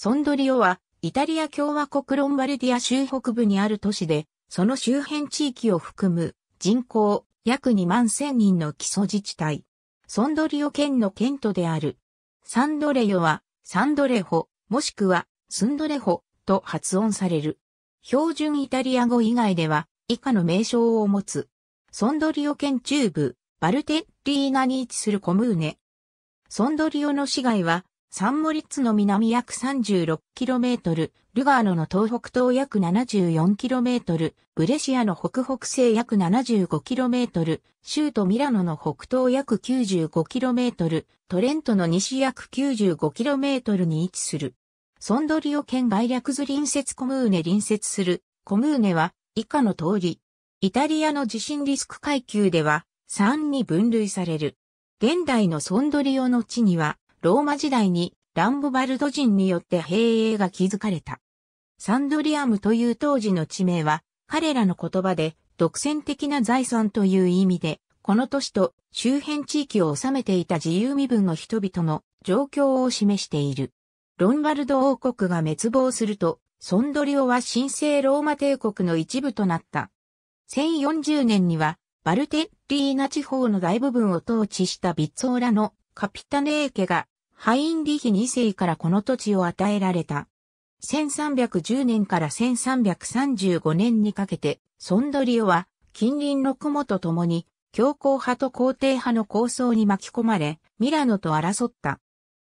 ソンドリオは、イタリア共和国ロンバルディア州北部にある都市で、その周辺地域を含む人口約2万1000人の基礎自治体。ソンドリオ県の県都である。サンドレヨは、サンドレホ、もしくは、スンドレホ、と発音される。標準イタリア語以外では、以下の名称を持つ。ソンドリオ県中部、バルテッリーナに位置するコムーネ。ソンドリオの市街は、サンモリッツの南約 36km、ルガーノの東北東約 74km、ブレシアの北北西約 75km、州都ートミラノの北東約 95km、トレントの西約 95km に位置する。ソンドリオ県外略図隣接コムーネ隣接する、コムーネは以下の通り。イタリアの地震リスク階級では3に分類される。現代のソンドリオの地にはローマ時代にランボバルド人によって兵営が築かれた。サンドリアムという当時の地名は、彼らの言葉で独占的な財産という意味で、この都市と周辺地域を治めていた自由身分の人々の状況を示している。ロンバルド王国が滅亡すると、ソンドリオは神聖ローマ帝国の一部となった。1040年には、バルテッリーナ地方の大部分を統治したビッツォーラのカピタネー家がハインリヒ2世からこの土地を与えられた。1310年から1335年にかけて、ソンドリオは近隣の雲と共に強硬派と皇帝派の抗争に巻き込まれ、ミラノと争った。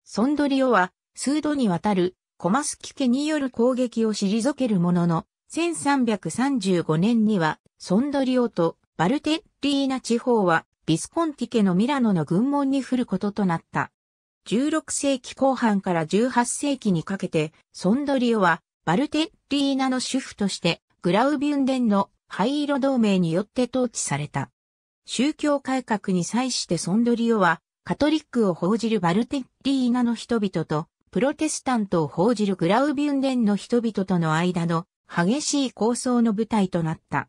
ソンドリオは数度にわたるコマスキ家による攻撃を退けるものの、1335年にはソンドリオとバルテッリーナ地方はビスコンティ家のミラノの軍門に降ることとなった。16世紀後半から18世紀にかけて、ソンドリオはバルテッリーナの主婦としてグラウビュンデンの灰色同盟によって統治された。宗教改革に際してソンドリオはカトリックを報じるバルテッリーナの人々とプロテスタントを報じるグラウビュンデンの人々との間の激しい抗争の舞台となった。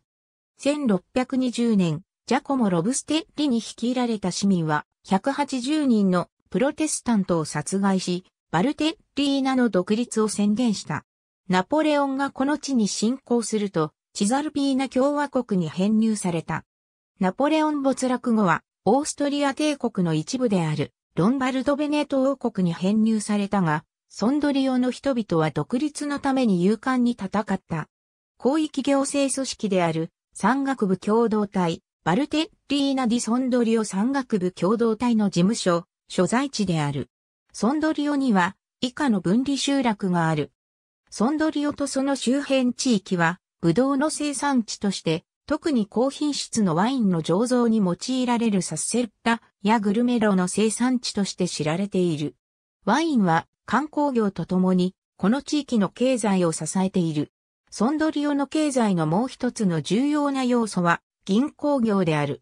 1620年、ジャコモ・ロブステッリに率いられた市民は、180人のプロテスタントを殺害し、バルテッリーナの独立を宣言した。ナポレオンがこの地に侵攻すると、チザルピーナ共和国に編入された。ナポレオン没落後は、オーストリア帝国の一部である、ロンバルド・ベネート王国に編入されたが、ソンドリオの人々は独立のために勇敢に戦った。広域行政組織である、山岳部共同体、バルテッリーナ・ディ・ソンドリオ山岳部共同体の事務所、所在地である。ソンドリオには以下の分離集落がある。ソンドリオとその周辺地域は、ブドウの生産地として、特に高品質のワインの醸造に用いられるサッセッタやグルメロの生産地として知られている。ワインは観光業とともに、この地域の経済を支えている。ソンドリオの経済のもう一つの重要な要素は、銀行業である。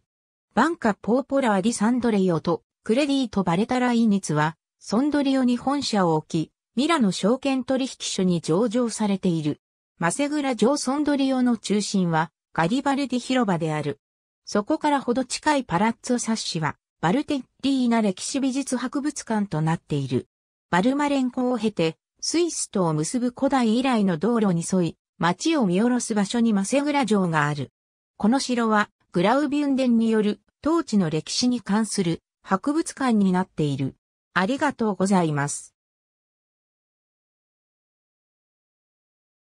バンカポーポラーディサンドレイオとクレディートバレタライニツは、ソンドリオに本社を置き、ミラノ証券取引所に上場されている。マセグラ城ソンドリオの中心は、ガリバルディ広場である。そこからほど近いパラッツォサッシは、バルテッリーナ歴史美術博物館となっている。バルマレンコを経て、スイスとを結ぶ古代以来の道路に沿い、街を見下ろす場所にマセグラ城がある。この城はグラウビュンデンによる当地の歴史に関する博物館になっている。ありがとうございます。